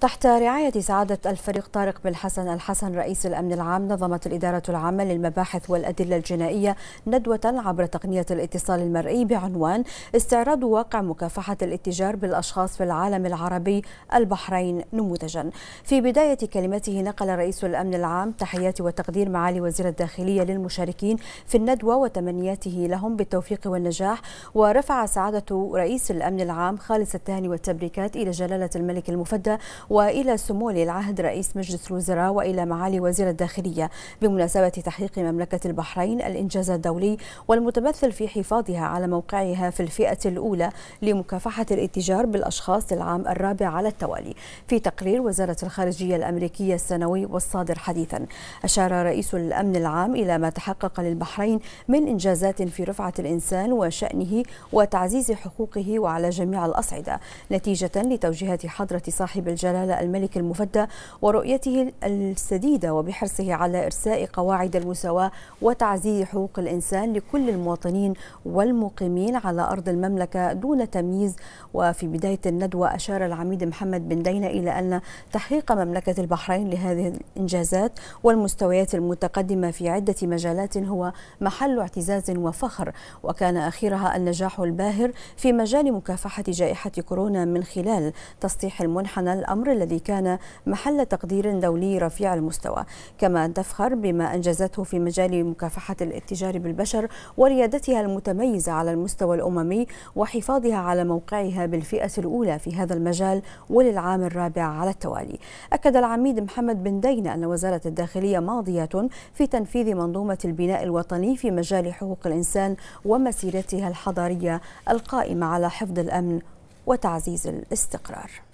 تحت رعاية سعادة الفريق طارق بالحسن الحسن رئيس الأمن العام نظمت الإدارة العامة للمباحث والأدلة الجنائية ندوة عبر تقنية الاتصال المرئي بعنوان استعراض واقع مكافحة الاتجار بالأشخاص في العالم العربي البحرين نموذجا في بداية كلمته نقل رئيس الأمن العام تحيات وتقدير معالي وزير الداخلية للمشاركين في الندوة وتمنياته لهم بالتوفيق والنجاح ورفع سعادة رئيس الأمن العام خالص التهاني والتبريكات إلى جلالة الملك المفدى وإلى سمو ولي العهد رئيس مجلس الوزراء وإلى معالي وزير الداخلية بمناسبة تحقيق مملكة البحرين الإنجاز الدولي والمتمثل في حفاظها على موقعها في الفئة الأولى لمكافحة الاتجار بالأشخاص للعام الرابع على التوالي في تقرير وزارة الخارجية الأمريكية السنوي والصادر حديثا أشار رئيس الأمن العام إلى ما تحقق للبحرين من إنجازات في رفعة الإنسان وشأنه وتعزيز حقوقه وعلى جميع الأصعدة نتيجة لتوجيهات حضرة صاحب الجلالة جلالة الملك المفدى ورؤيته السديدة وبحرصه على إرساء قواعد المساواة وتعزيز حقوق الإنسان لكل المواطنين والمقيمين على أرض المملكة دون تمييز وفي بداية الندوة أشار العميد محمد بن دينا إلى أن تحقيق مملكة البحرين لهذه الإنجازات والمستويات المتقدمة في عدة مجالات هو محل اعتزاز وفخر وكان أخيرها النجاح الباهر في مجال مكافحة جائحة كورونا من خلال تسطيح المنحنى الأمر الدور الذي كان محل تقدير دولي رفيع المستوى كما تفخر بما أنجزته في مجال مكافحة الاتجار بالبشر وريادتها المتميزة على المستوى الأممي وحفاظها على موقعها بالفئة الأولى في هذا المجال وللعام الرابع على التوالي أكد العميد محمد بن دين أن وزارة الداخلية ماضية في تنفيذ منظومة البناء الوطني في مجال حقوق الإنسان ومسيرتها الحضارية القائمة على حفظ الأمن وتعزيز الاستقرار